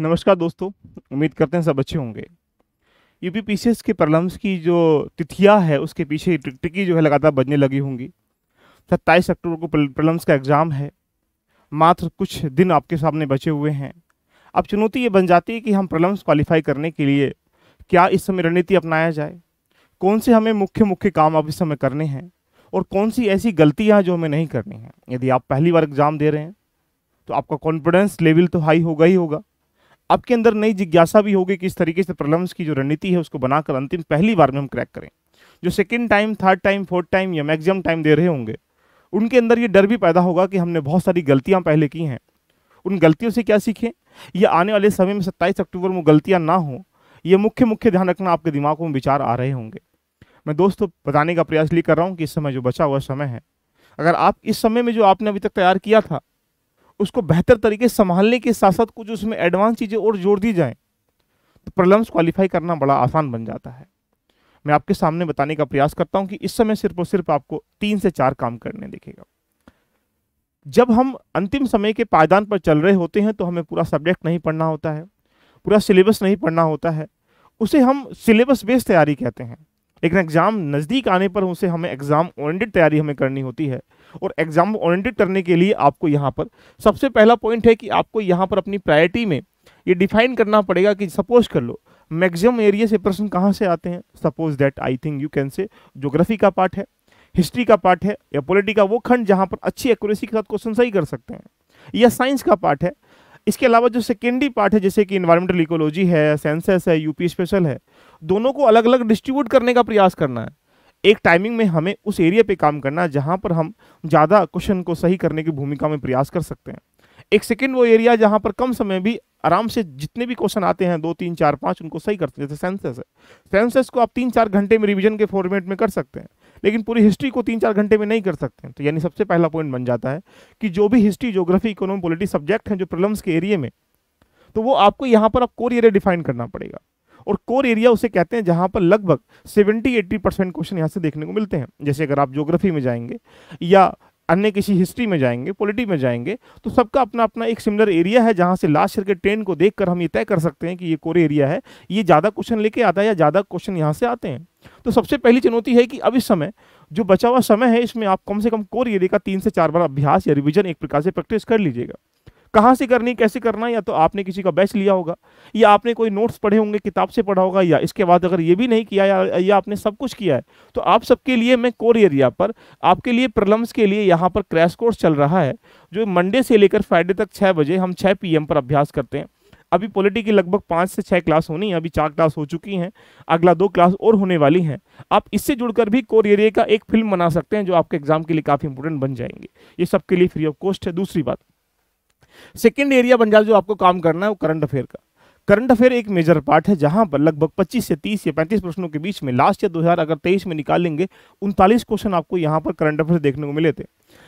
नमस्कार दोस्तों उम्मीद करते हैं सब अच्छे होंगे यूपी पी के प्रलम्स की जो तिथिया है उसके पीछे टिकटिकी जो है लगातार बजने लगी होंगी सत्ताईस अक्टूबर को प्रलम्स का एग्ज़ाम है मात्र कुछ दिन आपके सामने बचे हुए हैं अब चुनौती ये बन जाती है कि हम प्रलम्स क्वालिफाई करने के लिए क्या इस समय रणनीति अपनाया जाए कौन से हमें मुख्य मुख्य काम अब इस समय करने हैं और कौन सी ऐसी गलतियाँ जो हमें नहीं करनी हैं यदि आप पहली बार एग्ज़ाम दे रहे हैं तो आपका कॉन्फिडेंस लेवल तो हाई होगा ही होगा आपके अंदर नई जिज्ञासा भी होगी कि इस तरीके से प्रॉब्लम्स की जो रणनीति है उसको बनाकर अंतिम पहली बार में हम क्रैक करें जो second time third time fourth time या मैक्सिमम टाइम दे रहे होंगे उनके अंदर ये डर भी पैदा होगा कि हमने बहुत सारी गलतियाँ पहले की हैं उन गलतियों से क्या सीखें या आने वाले समय में सत्ताईस अक्टूबर में गलतियाँ ना हों ये मुख्य मुख्य ध्यान रखना आपके दिमाग में विचार आ रहे होंगे मैं दोस्तों बताने का प्रयास लिए कर रहा हूँ कि इस समय जो बचा हुआ समय है अगर आप इस समय में जो आपने अभी तक तैयार किया था उसको बेहतर तरीके से संभालने के साथ साथ कुछ उसमें एडवांस चीज़ें और जोड़ दी जाएँ तो प्रलम्स क्वालिफाई करना बड़ा आसान बन जाता है मैं आपके सामने बताने का प्रयास करता हूँ कि इस समय सिर्फ और सिर्फ आपको तीन से चार काम करने देखेगा जब हम अंतिम समय के पायदान पर चल रहे होते हैं तो हमें पूरा सब्जेक्ट नहीं पढ़ना होता है पूरा सिलेबस नहीं पढ़ना होता है उसे हम सिलेबस बेस्ड तैयारी कहते हैं लेकिन एग्ज़ाम नज़दीक आने पर उसे हमें एग्ज़ाम ओरिएंटेड तैयारी हमें करनी होती है और एग्जाम ओरिएंटेड करने के लिए आपको यहाँ पर सबसे पहला पॉइंट है कि आपको यहाँ पर अपनी प्रायोरिटी में ये डिफाइन करना पड़ेगा कि सपोज कर लो मैक्सिमम एरिया से प्रश्न कहाँ से आते हैं suppose that I think you can say geography का पार्ट है हिस्ट्री का पार्ट है या पोलिटी का वो खंड जहाँ पर अच्छी एक्यूरेसी के साथ क्वेश्चन सही कर सकते हैं या साइंस का पार्ट है इसके अलावा जो सेकेंडरी पार्ट है जैसे कि इन्वायरमेंटल इकोलॉजी है सेंसेस है यूपी स्पेशल है दोनों को अलग अलग डिस्ट्रीब्यूट करने का प्रयास करना है एक टाइमिंग में हमें उस एरिया पे काम करना है जहाँ पर हम ज़्यादा क्वेश्चन को सही करने की भूमिका में प्रयास कर सकते हैं एक सेकेंड वो एरिया जहाँ पर कम समय भी आराम से जितने भी क्वेश्चन आते हैं दो तीन चार पाँच उनको सही करते हैं जैसे सेंसेस है सेंसेस को आप तीन चार घंटे में रिविजन के फॉर्मेट में कर सकते हैं लेकिन पूरी हिस्ट्री को तीन चार घंटे में नहीं कर सकते हैं तो यानी सबसे पहला पॉइंट बन जाता है कि जो भी history geography economy polity subject हैं जो प्रॉब्लम्स के एरिए में तो वो आपको यहाँ पर आप कोर एरिया डिफाइन करना पड़ेगा और कोर एरिया उसे कहते हैं जहां पर लगभग 70-80 परसेंट क्वेश्चन यहाँ से देखने को मिलते हैं जैसे अगर आप ज्योग्राफी में जाएंगे या अन्य किसी हिस्ट्री में जाएंगे पॉलिटी में जाएंगे तो सबका अपना अपना एक सिमिलर एरिया है जहां से लास्ट ईयर के ट्रेंड को देखकर हम ये तय कर सकते हैं कि ये कोर एरिया है ये ज़्यादा क्वेश्चन लेके आता है या ज़्यादा क्वेश्चन यहाँ से आते हैं तो सबसे पहली चुनौती है कि अब इस समय जो बचा हुआ समय है इसमें आप कम से कम कोर एरिया का तीन से चार बार अभ्यास या रिविजन एक प्रकार से प्रैक्टिस कर लीजिएगा कहाँ से करनी कैसे करना या तो आपने किसी का बैच लिया होगा या आपने कोई नोट्स पढ़े होंगे किताब से पढ़ा होगा या इसके बाद अगर ये भी नहीं किया या, या आपने सब कुछ किया है तो आप सबके लिए मैं कोर एरिया पर आपके लिए प्रलम्स के लिए यहाँ पर क्रैश कोर्स चल रहा है जो मंडे से लेकर फ्राइडे तक छः बजे हम छः पी पर अभ्यास करते हैं अभी पॉलिटी की लगभग पाँच से छः क्लास होनी है अभी चार क्लास हो चुकी हैं अगला दो क्लास और होने वाली हैं आप इससे जुड़कर भी कोर एरिया का एक फिल्म बना सकते हैं जो आपके एग्जाम के लिए काफ़ी इंपोर्टेंट बन जाएंगे ये सबके लिए फ्री ऑफ कॉस्ट है दूसरी बात सेकेंड एरिया बन जाए जो आपको काम करना है वो करंट अफेयर का करंट अफेयर एक मेजर पार्ट है जहां पर लगभग 25 से 30 या 35 प्रश्नों के बीच में लास्ट या तेईस में निकालेंगे उनतालीस क्वेश्चन आपको यहां पर करंट अफेयर देखने को मिले थे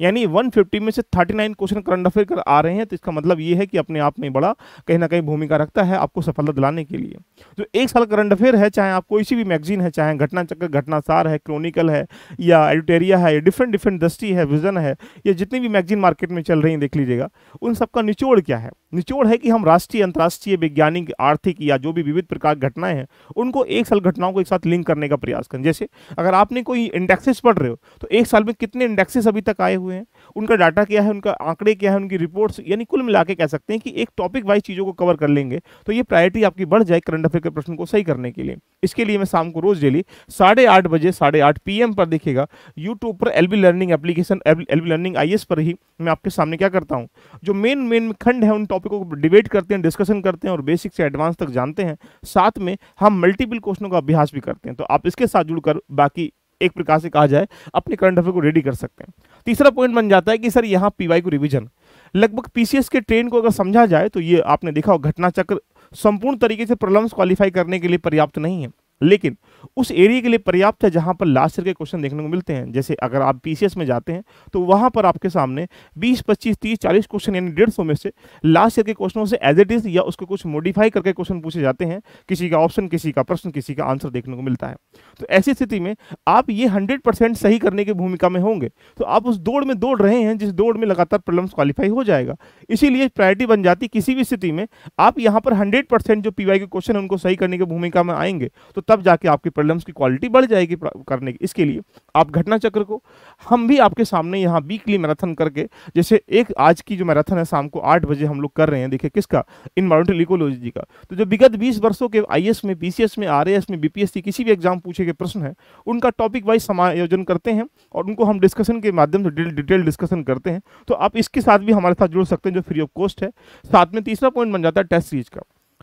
यानी 150 में से 39 क्वेश्चन करंट अफेयर कर आ रहे हैं तो इसका मतलब ये है कि अपने आप में बड़ा कहीं ना कहीं भूमिका रखता है आपको सफलता दिलाने के लिए तो एक साल करंट अफेयर है चाहे आप कोई सी भी मैगजीन है चाहे घटना चक्र घटनासार है क्रोनिकल है या एडिटेरिया है या डिफरेंट डिफरेंट दृष्टि है विजन है या जितनी भी मैगजीन मार्केट में चल रही हैं देख लीजिएगा उन सबका निचोड़ क्या है निचोड़ है कि हम राष्ट्रीय अंतर्राष्ट्रीय वैज्ञानिक आर्थिक या जो भी विविध प्रकार की घटनाएं हैं उनको एक साल घटनाओं को एक साथ लिंक करने का प्रयास करें जैसे अगर आपने कोई इंडेक्सेस पढ़ रहे हो तो एक साल में कितने इंडेक्सेस अभी तक आए हुए हैं उनका डाटा क्या है उनका आंकड़े क्या है उनकी रिपोर्ट्स यानी कुल मिला के कह सकते हैं कि एक टॉपिक वाइज चीज़ों को कवर कर लेंगे तो ये प्रायोरिटी आपकी बढ़ जाए करंट अफेयर के प्रश्न को सही करने के लिए इसके लिए मैं शाम को रोज डेली साढ़े आठ बजे साढ़े आठ पी पर देखेगा यूट्यूब पर L learning application L learning आई पर ही मैं आपके सामने क्या करता हूँ जो मेन मेन खंड है उन टॉपिकों को डिबेट करते हैं डिस्कशन करते हैं और बेसिक से एडवांस तक जानते हैं साथ में हम मल्टीपल क्वेश्चनों का अभ्यास भी करते हैं तो आप इसके साथ जुड़कर बाकी एक प्रकार से कहा जाए अपने करंट अफेयर को रेडी कर सकते हैं तीसरा पॉइंट बन जाता है कि सर यहाँ पीवाई को रिविजन लगभग पीसीएस के ट्रेन को अगर समझा जाए तो ये आपने देखा घटना चक्र संपूर्ण तरीके से प्रॉब्लम्स क्वालिफाई करने के लिए पर्याप्त नहीं है लेकिन उस एरिया के लिए पर्याप्त है जहां पर लास्ट ईयर के क्वेश्चन देखने को मिलते हैं जैसे अगर आप पीसीएस में जाते हैं तो वहां पर आपके सामने 20, 25, 30, 40 क्वेश्चन यानी डेढ़ सौ में से लास्ट ईयर के क्वेश्चनों से एज इट इज़ या उसको कुछ मॉडिफाई करके क्वेश्चन पूछे जाते हैं किसी का ऑप्शन किसी का प्रश्न किसी का आंसर देखने को मिलता है तो ऐसी स्थिति में आप ये हंड्रेड सही करने की भूमिका में होंगे तो आप उस दौड़ में दौड़ रहे हैं जिस दौड़ में लगातार प्रॉब्लम क्वालिफाई हो जाएगा इसीलिए प्रायोरिटी बन जाती किसी भी स्थिति में आप यहाँ पर हंड्रेड जो पी के क्वेश्चन है उनको सही करने की भूमिका में आएंगे तो तब जाके आपकी प्रॉब्लम्स की क्वालिटी बढ़ जाएगी करने की इसके लिए आप घटना चक्र को हम भी आपके सामने यहाँ वीकली मैराथन करके जैसे एक आज की जो मैराथन है शाम को आठ बजे हम लोग कर रहे हैं देखिए किसका इन्वायरमेंटल इकोलॉजी का तो जो विगत बीस वर्षों के आई में पी में आर में बी किसी भी एग्जाम पूछे गए प्रश्न है उनका टॉपिक वाइज समायोजन करते हैं और उनको हम डिस्कशन के माध्यम से डिटेल डिस्कशन करते हैं तो आप इसके साथ भी हमारे साथ जुड़ सकते हैं जो फ्री ऑफ कॉस्ट है साथ में तीसरा पॉइंट बन जाता है टेस्ट सीरीज का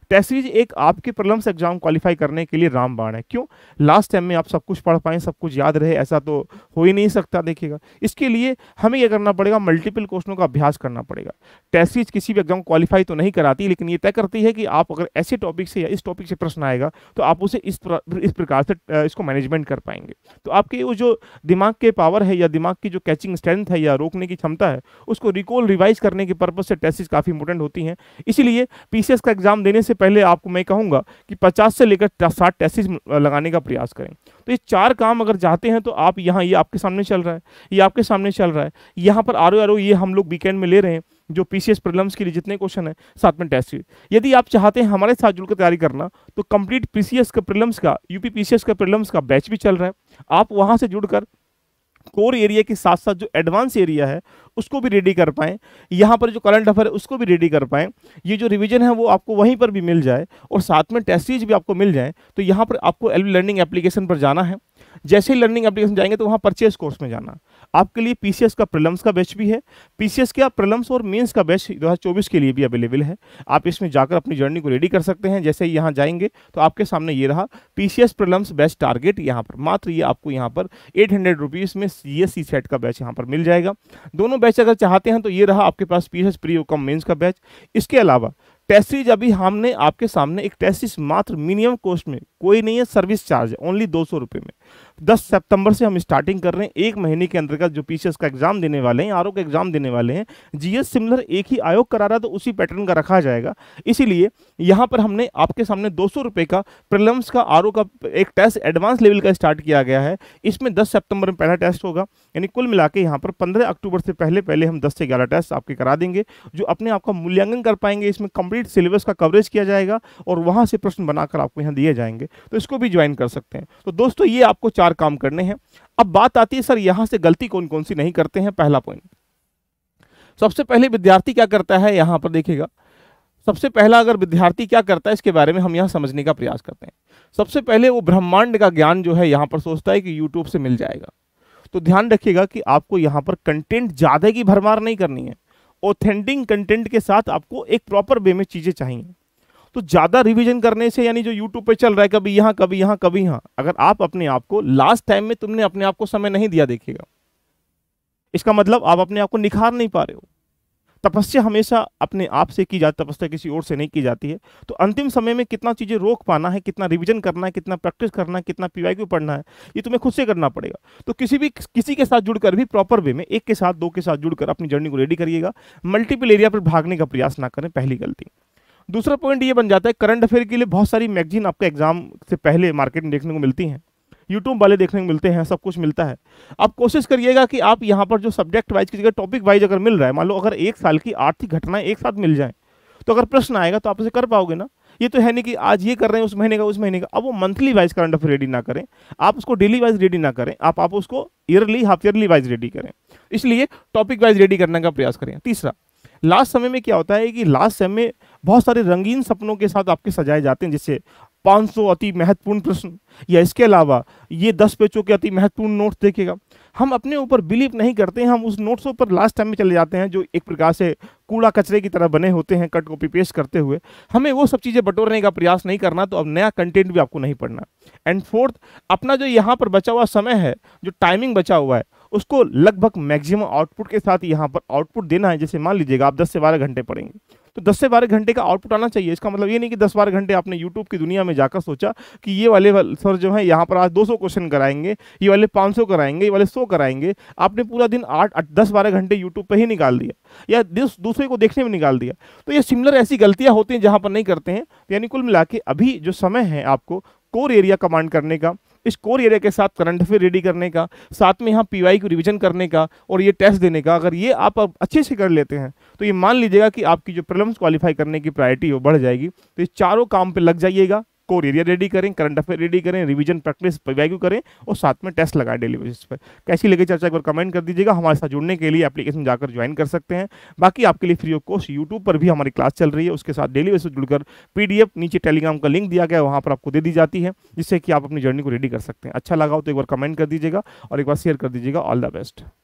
टेस्ट सीरीज एक आपके प्रलम्स एग्जाम क्वालिफाई करने के लिए रामबाण है क्यों लास्ट टाइम में आप सब कुछ पढ़ पाएँ सब कुछ याद रहे ऐसा तो हो ही नहीं सकता देखिएगा इसके लिए हमें यह करना पड़ेगा मल्टीपल क्वेश्चनों का अभ्यास करना पड़ेगा टेस्ट सीरीज किसी भी एग्जाम क्वालिफाई तो नहीं कराती लेकिन ये तय करती है कि आप अगर ऐसे टॉपिक से या इस टॉपिक से प्रश्न आएगा तो आप उसे इस इस प्रकार से इसको मैनेजमेंट कर पाएंगे तो आपके वो जो दिमाग के पावर है या दिमाग की जो कैचिंग स्ट्रेंथ है या रोकने की क्षमता है उसको रिकॉल रिवाइज करने के पर्पज से सीरीज काफ़ी इंपोर्टेंट होती हैं इसीलिए पीसीएस का एग्जाम देने से सबसे पहले आपको मैं कहूँगा कि पचास से लेकर साठ टेसिस लगाने का प्रयास करें तो ये चार काम अगर जाते हैं तो आप यहाँ ये आपके सामने चल रहा है ये आपके सामने चल रहा है यहाँ पर आर ओ ये हम लोग वीकेंड में ले रहे हैं जो पी सी के लिए जितने क्वेश्चन हैं साथ में टेस्ट यदि आप चाहते हैं हमारे साथ जुड़कर तैयारी करना तो कंप्लीट पी सी का प्रिलम्स का यू पी का प्रिलम्स का बैच भी चल रहा है आप वहाँ से जुड़कर कोर एरिया के साथ साथ जो एडवांस एरिया है उसको भी रेडी कर पाएँ यहाँ पर जो करंट अफेयर है उसको भी रेडी कर पाएँ ये जो रिविजन है वो आपको वहीं पर भी मिल जाए और साथ में टेस्ट सीरीज भी आपको मिल जाए तो यहाँ पर आपको एल लर्निंग एप्लीकेशन पर जाना है जैसे ही लर्निंग एप्लीकेशन जाएंगे तो वहाँ परचेज कोर्स में जाना आपके लिए पीसीएस का प्रलम्स का बैच भी है पीसीएस के आप प्रलम्स और मेंस का बैच 2024 के लिए भी अवेलेबल है आप इसमें जाकर अपनी जर्नी को रेडी कर सकते हैं जैसे ही यहाँ जाएंगे तो आपके सामने ये रहा पीसीएस प्रिलम्स बैच टारगेट यहाँ पर मात्र ये आपको यहाँ पर एट हंड्रेड रुपीज़ में सी एस सी सेट का बैच यहाँ पर मिल जाएगा दोनों बैच अगर चाहते हैं तो ये रहा आपके पास P S pre cum mains का बैच इसके अलावा टेस्ट अभी हमने आपके सामने एक टेस्ट मात्र मिनिमम कॉस्ट में कोई नहीं है सर्विस चार्ज ओनली दो सौ रुपये में 10 सितंबर से हम स्टार्टिंग कर रहे हैं एक महीने के अंतर्गत जो पी का एग्जाम देने वाले हैं आर का एग्जाम देने वाले हैं जीएस सिमिलर एक ही आयोग करा रहा है तो उसी पैटर्न का रखा जाएगा इसीलिए यहाँ पर हमने आपके सामने दो सौ का प्रिलम्स का आर का एक टेस्ट एडवांस लेवल का स्टार्ट किया गया है इसमें दस सेप्टेम्बर में पहला टेस्ट होगा यानी कुल मिला के यहाँ पर पंद्रह अक्टूबर से पहले पहले हम दस से ग्यारह टेस्ट आपके करा देंगे जो अपने आप का मूल्यांकन कर पाएंगे इसमें कंप्लीट सिलेबस का कवरेज किया जाएगा और वहाँ से प्रश्न बनाकर आपको यहाँ दिए जाएंगे तो इसको भी ज्वाइन कर सकते हैं तो दोस्तों ये आपको चार चार काम करने हैं अब बात आती है सर यहां से गलती कौन कौन सी नहीं करते हैं पहला पॉइंट सबसे पहले विद्यार्थी क्या करता है यहां पर देखेगा सबसे पहला अगर विद्यार्थी क्या करता है इसके बारे में हम यहाँ समझने का प्रयास करते हैं सबसे पहले वो ब्रह्मांड का ज्ञान जो है यहाँ पर सोचता है कि यूट्यूब से मिल जाएगा तो ध्यान रखिएगा कि आपको यहाँ पर कंटेंट ज़्यादा की भरमार नहीं करनी है ऑथेंटिक कंटेंट के साथ आपको एक प्रॉपर वे में चीज़ें चाहिए तो ज़्यादा रिविजन करने से यानी जो यूट्यूब पे चल रहा है कभी यहां कभी यहां कभी यहां अगर आप अपने आप को लास्ट टाइम में तुमने अपने आप को समय नहीं दिया देखेगा इसका मतलब आप अपने आप को निखार नहीं पा रहे हो तपस्या हमेशा अपने आप से की जाती तपस्या किसी और से नहीं की जाती है तो अंतिम समय में कितना चीज़ें रोक पाना है कितना रिवीजन करना है कितना प्रैक्टिस करना है कितना पी क्यू पढ़ना है ये तुम्हें खुद से करना पड़ेगा तो किसी भी किसी के साथ जुड़कर भी प्रॉपर वे में एक के साथ दो के साथ जुड़कर अपनी जर्नी को रेडी करिएगा मल्टीपल एरिया पर भागने का प्रयास ना करें पहली गलती दूसरा पॉइंट ये बन जाता है करंट अफेयर के लिए बहुत सारी मैगजीन आपके एग्जाम से पहले मार्केट में देखने को मिलती हैं यूट्यूब वाले देखने को मिलते हैं सब कुछ मिलता है आप कोशिश करिएगा कि आप यहाँ पर जो सब्जेक्ट वाइज की जगह टॉपिक वाइज अगर मिल रहा है मान लो अगर एक साल की आर्थिक घटनाएं एक साथ मिल जाएँ तो अगर प्रश्न आएगा तो आप उसे कर पाओगे ना ये तो है नहीं कि आज ये कर रहे हैं उस महीने का उस महीने का अब वो monthly wise current affair ready ना करें आप उसको डेली वाइज रेडी ना करें आप आप उसको yearly half yearly wise ready करें इसलिए टॉपिक वाइज रेडी करने का प्रयास करें तीसरा लास्ट समय में क्या होता है कि लास्ट समय में बहुत सारे रंगीन सपनों के साथ आपके सजाए जाते हैं जिससे 500 अति महत्वपूर्ण प्रश्न या इसके अलावा ये 10 पेजों के अति महत्वपूर्ण नोट्स देखेगा हम अपने ऊपर बिलीव नहीं करते हैं हम उस नोट्स पर लास्ट टाइम में चले जाते हैं जो एक प्रकार से कूड़ा कचरे की तरह बने होते हैं कट कॉपी पेस्ट करते हुए हमें वो सब चीज़ें बटोरने का प्रयास नहीं करना तो अब नया कंटेंट भी आपको नहीं पढ़ना एंड फोर्थ अपना जो यहाँ पर बचा हुआ समय है जो टाइमिंग बचा हुआ है उसको लगभग मैक्सिमम आउटपुट के साथ यहाँ पर आउटपुट देना है जैसे मान लीजिएगा आप दस से बारह घंटे पढ़ेंगे तो दस से बारह घंटे का आउटपुट आना चाहिए इसका मतलब ये नहीं कि दस बारह घंटे आपने यूट्यूब की दुनिया में जाकर सोचा कि ये वाले सर जो है यहाँ पर आज दो क्वेश्चन कराएंगे ये वाले पाँच कराएंगे ये वाले सौ कराएंगे आपने पूरा दिन आठ दस बारह घंटे यूट्यूब पर ही निकाल दिया या दूसरे को देखने में निकाल दिया तो ये सिमिलर ऐसी गलतियाँ होती हैं जहाँ पर नहीं करते हैं यानी कुल मिला अभी जो समय है आपको कोर एरिया कमांड करने का इस कोर एरिया के साथ करंट अफेयर रेडी करने का साथ में यहाँ पीवाई को रिविजन करने का और ये टेस्ट देने का अगर ये आप अच्छे से कर लेते हैं तो ये मान लीजिएगा कि आपकी जो प्रॉब्लम्स क्वालिफाई करने की प्रायोरिटी वो बढ़ जाएगी तो इस चारों काम पर लग जाइएगा कोर एरिया रेडी करें करंट अफेयर रेडी करें रिवीजन प्रैक्टिस वैल्यू करें और साथ में टेस्ट लगाएं डेली बेसिस पर कैसी लगे चर्चा एक बार कमेंट कर दीजिएगा हमारे साथ जुड़ने के लिए एप्लीकेशन जाकर ज्वाइन कर सकते हैं बाकी आपके लिए फ्री ऑफ कोर्स यूट्यूब पर भी हमारी क्लास चल रही है उसके साथ डेली बेसिस जुड़कर पी नीचे टेलीग्राम का लिंक दिया गया है वहाँ पर आपको दे दी जाती है जिससे कि आप अपनी जर्नी को रेडी कर सकते हैं अच्छा लगा हो तो एक बार कमेंट कर दीजिएगा और एक बार शेयर कर दीजिएगा ऑल द बेस्ट